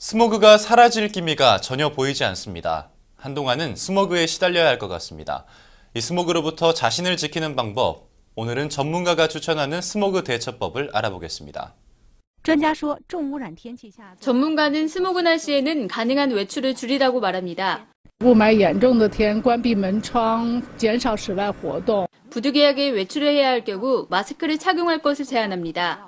스모그가 사라질 기미가 전혀 보이지 않습니다. 한동안은 스모그에 시달려야 할 것 같습니다. 이 스모그로부터 자신을 지키는 방법, 오늘은 전문가가 추천하는 스모그 대처법을 알아보겠습니다. 전문가는 스모그 날씨에는 가능한 외출을 줄이라고 말합니다. 부득이하게 외출을 해야 할 경우 마스크를 착용할 것을 제안합니다.